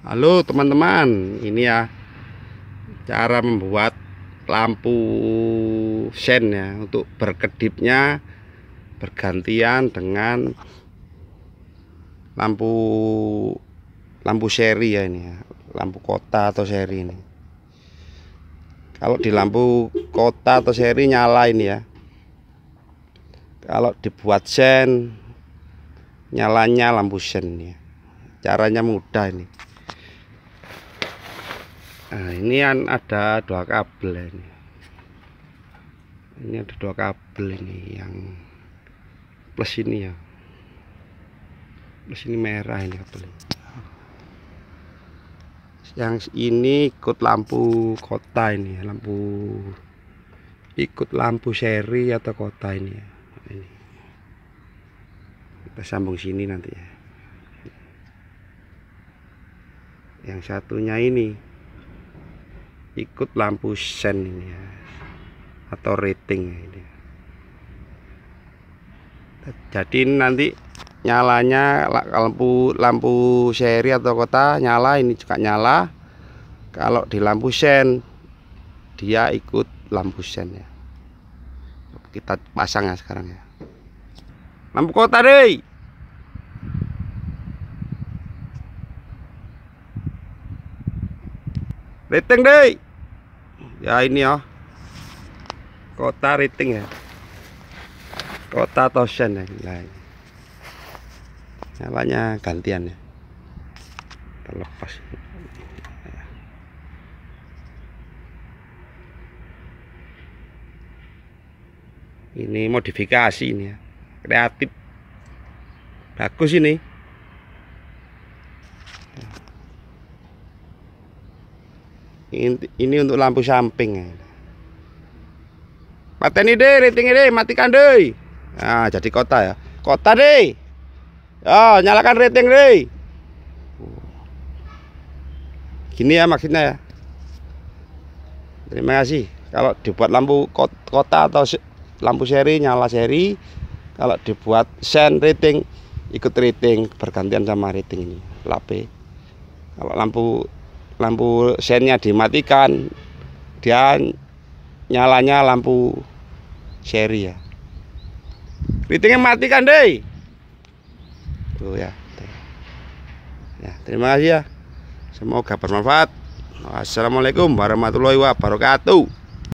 Halo teman-teman, ini ya cara membuat lampu sen ya untuk berkedipnya bergantian dengan lampu lampu seri ya ini ya, lampu kota atau seri ini. Kalau di lampu kota atau seri nyala ini ya. Kalau dibuat sen nyalanya lampu sen ya. Caranya mudah ini. Nah, ini ada dua kabel ini. Ini ada dua kabel ini yang plus ini ya. Plus ini merah ini kabel. Yang ini ikut lampu kota ini, lampu ikut lampu seri atau kota ini ya. Ini. Kita sambung sini nanti ya. Yang satunya ini ikut lampu sen ini ya atau rating ya ini ya. jadi nanti nyalanya lampu lampu seri atau kota nyala ini juga nyala kalau di lampu sen dia ikut lampu sen ya kita pasang ya sekarang ya lampu kota deh rating deh ya ini ya kota rating ya kota Toshen ya nah, nyalanya gantian ya terlepas ini modifikasi ini ya kreatif bagus ini ini untuk lampu samping Mateni ya. deh ratingnya deh matikan deh nah jadi kota ya kota deh ah, oh nyalakan rating deh gini ya maksudnya ya terima kasih kalau dibuat lampu kota atau lampu seri nyala seri kalau dibuat sen rating ikut rating bergantian sama rating ini lape kalau lampu lampu sennya dimatikan dia nyalanya lampu seri ya ritingnya matikan deh tuh ya ya terima kasih ya semoga bermanfaat Assalamualaikum warahmatullahi wabarakatuh